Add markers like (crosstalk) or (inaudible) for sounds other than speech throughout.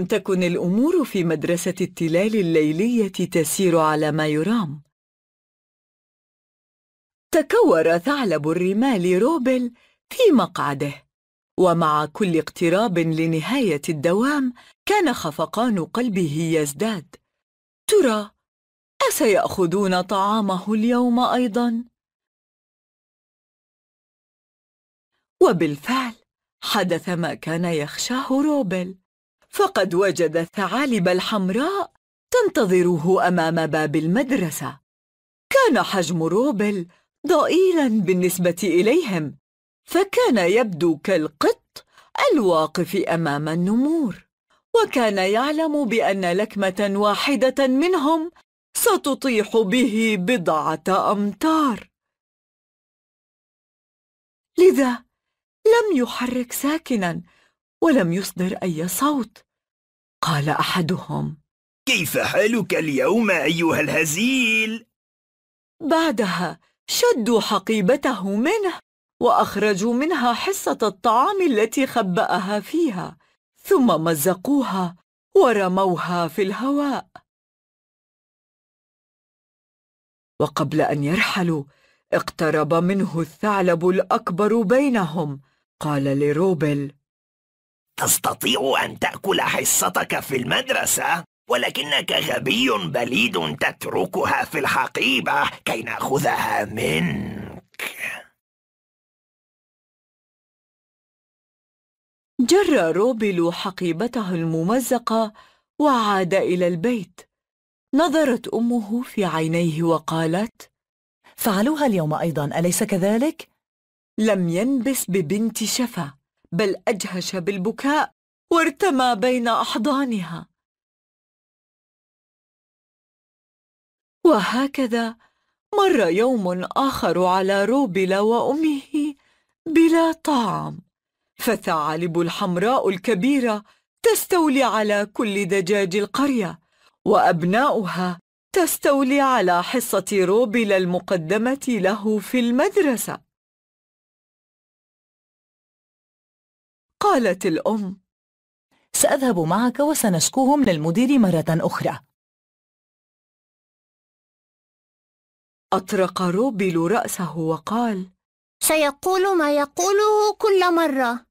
لم تكن الأمور في مدرسة التلال الليلية تسير على ما يرام تكور ثعلب الرمال روبل في مقعده ومع كل اقتراب لنهاية الدوام كان خفقان قلبه يزداد ترى أسيأخذون طعامه اليوم أيضا؟ وبالفعل حدث ما كان يخشاه روبل فقد وجد الثعالب الحمراء تنتظره أمام باب المدرسة كان حجم روبل ضئيلا بالنسبة إليهم فكان يبدو كالقط الواقف أمام النمور وكان يعلم بأن لكمة واحدة منهم ستطيح به بضعة أمتار لذا لم يحرك ساكنا ولم يصدر أي صوت قال أحدهم كيف حالك اليوم أيها الهزيل؟ بعدها شدوا حقيبته منه وأخرجوا منها حصة الطعام التي خبأها فيها ثم مزقوها ورموها في الهواء وقبل أن يرحلوا اقترب منه الثعلب الأكبر بينهم قال لروبل تستطيع أن تأكل حصتك في المدرسة ولكنك غبي بليد تتركها في الحقيبة كي نأخذها منك جر روبل حقيبته الممزقة وعاد إلى البيت نظرت أمه في عينيه وقالت فعلوها اليوم أيضا أليس كذلك؟ لم ينبس ببنت شفا بل أجهش بالبكاء وارتمى بين أحضانها وهكذا مر يوم آخر على روبلا وأمه بلا طعام فالثعالب الحمراء الكبيرة تستولي على كل دجاج القرية وأبناؤها تستولي على حصة روبلا المقدمة له في المدرسة قالت الأم سأذهب معك وسنشكوهم للمدير مرة أخرى أطرق روبل رأسه وقال سيقول ما يقوله كل مرة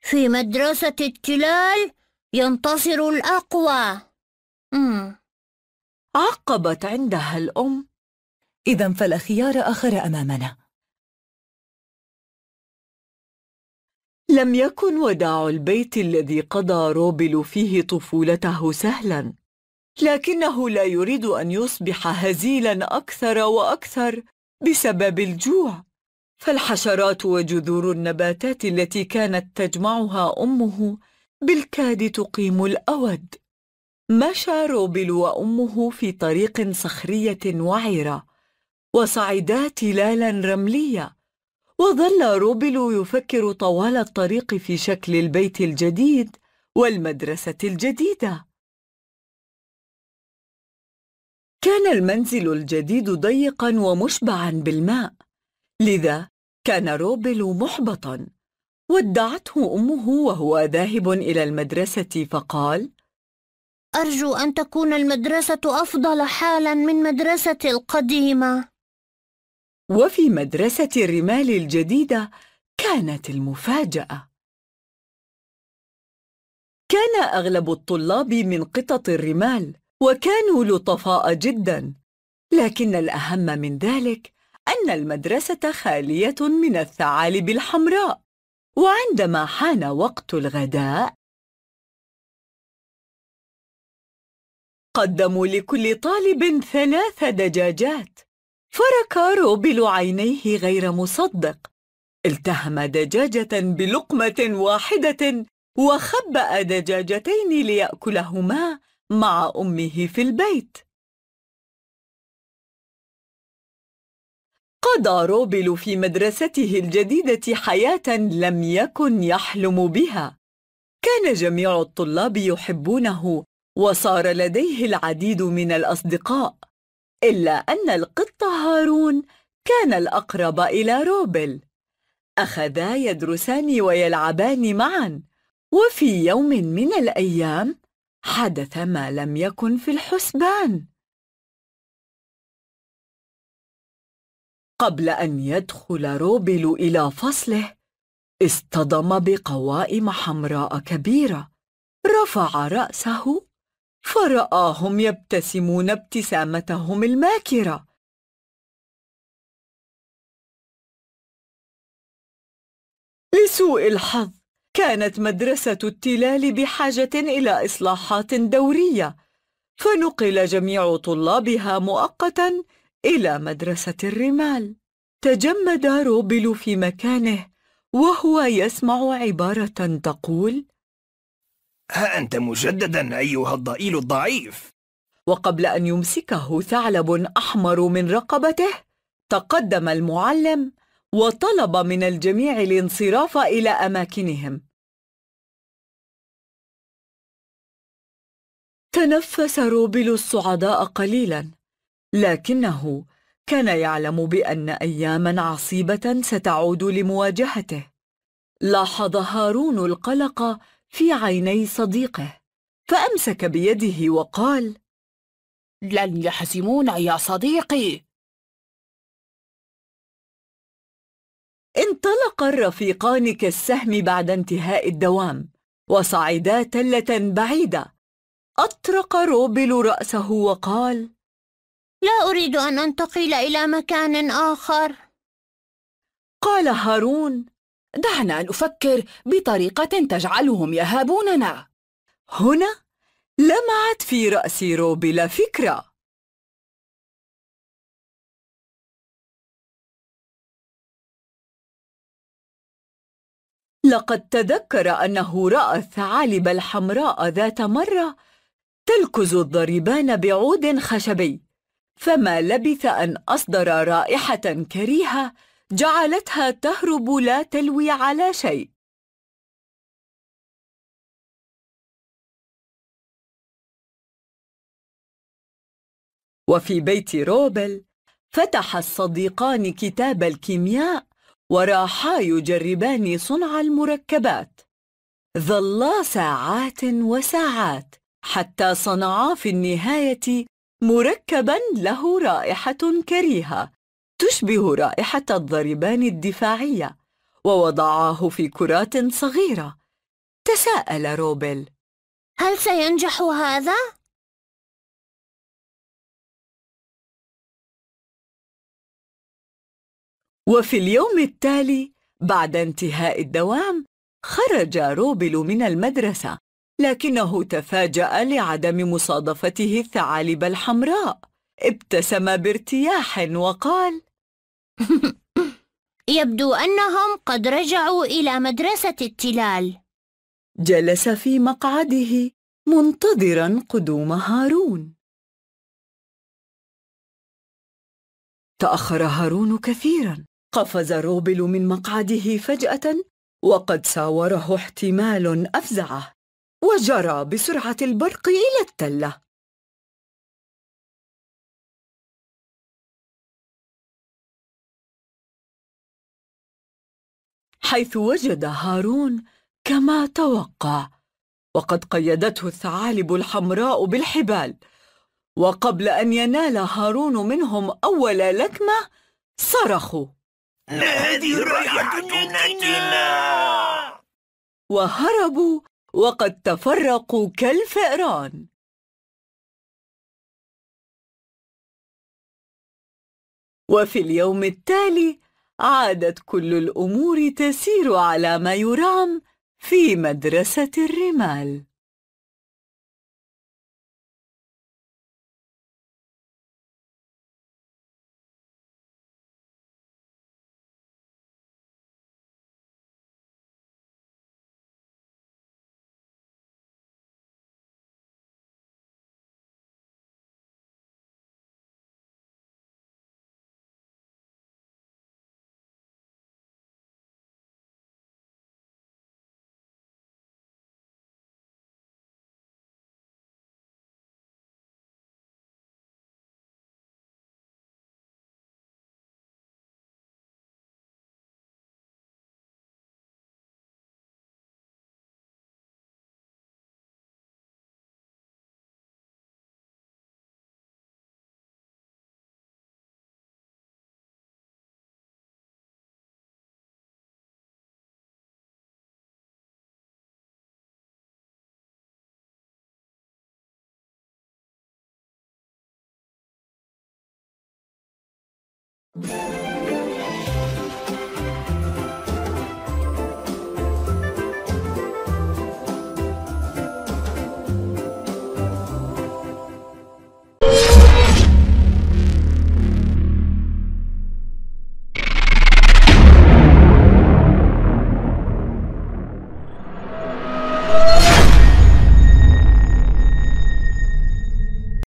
في مدرسة التلال ينتصر الأقوى مم. عقبت عندها الأم إذا فلا خيار آخر أمامنا لم يكن وداع البيت الذي قضى روبل فيه طفولته سهلا لكنه لا يريد أن يصبح هزيلا أكثر وأكثر بسبب الجوع فالحشرات وجذور النباتات التي كانت تجمعها أمه بالكاد تقيم الأود مشى روبل وأمه في طريق صخرية وعرة وصعدا تلالا رملية وظل روبلو يفكر طوال الطريق في شكل البيت الجديد والمدرسة الجديدة كان المنزل الجديد ضيقا ومشبعا بالماء لذا كان روبل محبطا ودعته أمه وهو ذاهب إلى المدرسة فقال أرجو أن تكون المدرسة أفضل حالا من مدرستي القديمة وفي مدرسة الرمال الجديدة كانت المفاجأة كان أغلب الطلاب من قطط الرمال وكانوا لطفاء جدا لكن الأهم من ذلك أن المدرسة خالية من الثعالب الحمراء وعندما حان وقت الغداء قدموا لكل طالب ثلاث دجاجات فرك روبل عينيه غير مصدق التهم دجاجة بلقمة واحدة وخبأ دجاجتين ليأكلهما مع أمه في البيت قضى روبل في مدرسته الجديدة حياة لم يكن يحلم بها كان جميع الطلاب يحبونه وصار لديه العديد من الأصدقاء إلا أن القط هارون كان الأقرب إلى روبل أخذا يدرسان ويلعبان معا وفي يوم من الأيام حدث ما لم يكن في الحسبان قبل أن يدخل روبل إلى فصله اصطدم بقوائم حمراء كبيرة رفع رأسه فرآهم يبتسمون ابتسامتهم الماكرة لسوء الحظ كانت مدرسة التلال بحاجة إلى إصلاحات دورية فنقل جميع طلابها مؤقتا إلى مدرسة الرمال تجمد روبل في مكانه وهو يسمع عبارة تقول ها أنت مجددا أيها الضئيل الضعيف وقبل أن يمسكه ثعلب أحمر من رقبته تقدم المعلم وطلب من الجميع الانصراف إلى أماكنهم تنفس روبل الصعداء قليلا لكنه كان يعلم بأن أياما عصيبة ستعود لمواجهته لاحظ هارون القلق في عيني صديقه فأمسك بيده وقال لن يحزمون يا صديقي انطلق الرفيقان كالسهم بعد انتهاء الدوام وصعدا تلة بعيدة أطرق روبل رأسه وقال لا أريد أن أنتقل إلى مكان آخر قال هارون دعنا نفكر بطريقة تجعلهم يهابوننا هنا لمعت في رأس روبلا فكرة لقد تذكر أنه رأى الثعالب الحمراء ذات مرة تلكز الضربان بعود خشبي فما لبث أن أصدر رائحة كريهة جعلتها تهرب لا تلوي على شيء وفي بيت روبل فتح الصديقان كتاب الكيمياء وراحا يجربان صنع المركبات ظلا ساعات وساعات حتى صنعا في النهايه مركبا له رائحه كريهه تشبه رائحة الضربان الدفاعية ووضعاه في كرات صغيرة تساءل روبل هل سينجح هذا؟ وفي اليوم التالي بعد انتهاء الدوام خرج روبل من المدرسة لكنه تفاجأ لعدم مصادفته الثعالب الحمراء ابتسم بارتياح وقال (laughs) يبدو أنهم قد رجعوا إلى مدرسة التلال جلس في مقعده منتظرا قدوم هارون تأخر هارون كثيرا قفز روبل من مقعده فجأة وقد ساوره احتمال أفزعه وجرى بسرعة البرق إلى التلة حيث وجد هارون كما توقع وقد قيدته الثعالب الحمراء بالحبال وقبل أن ينال هارون منهم أول لكمة صرخوا هذه راية جنتنا وهربوا وقد تفرقوا كالفئران وفي اليوم التالي عادت كل الأمور تسير على ما يرام في مدرسة الرمال よっしゃ